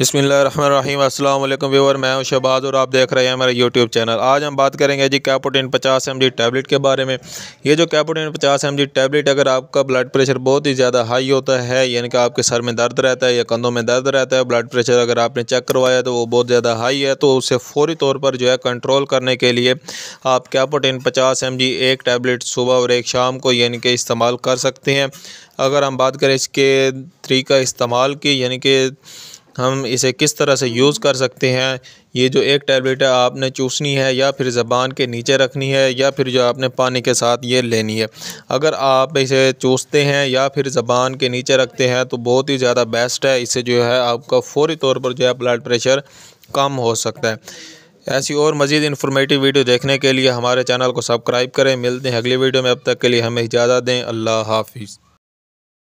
बसमीम अल्लाम व्यूवर मैं हूं शहबाज और आप देख रहे हैं हमारा यूट्यूब चैनल आज हम बात करेंगे जी कैपोटिन 50 एम टैबलेट के बारे में ये जो कैपोटिन 50 एम टैबलेट अगर आपका ब्लड प्रेशर बहुत ही ज़्यादा हाई होता है यानी कि आपके सर में दर्द रहता है या कंधों में दर्द रहता है ब्लड प्रेशर अगर आपने चेक करवाया तो वो बहुत ज़्यादा हाई है तो उसे फौरी तौर पर जो है कंट्रोल करने के लिए आप कैपोटिन पचास एम एक टैबलेट सुबह और एक शाम को यानी कि इस्तेमाल कर सकते हैं अगर हम बात करें इसके तरीका इस्तेमाल की यानी कि हम इसे किस तरह से यूज़ कर सकते हैं ये जो एक टैबलेट है आपने चूसनी है या फिर ज़बान के नीचे रखनी है या फिर जो आपने पानी के साथ ये लेनी है अगर आप इसे चूसते हैं या फिर ज़बान के नीचे रखते हैं तो बहुत ही ज़्यादा बेस्ट है इससे जो है आपका फौरी तौर पर जो है ब्लड प्रेशर कम हो सकता है ऐसी और मज़ीद इन्फॉर्मेटिव वीडियो देखने के लिए हमारे चैनल को सब्सक्राइब करें मिलते हैं अगली वीडियो में अब तक के लिए हमें इजाज़त दें अल्लाह हाफिज़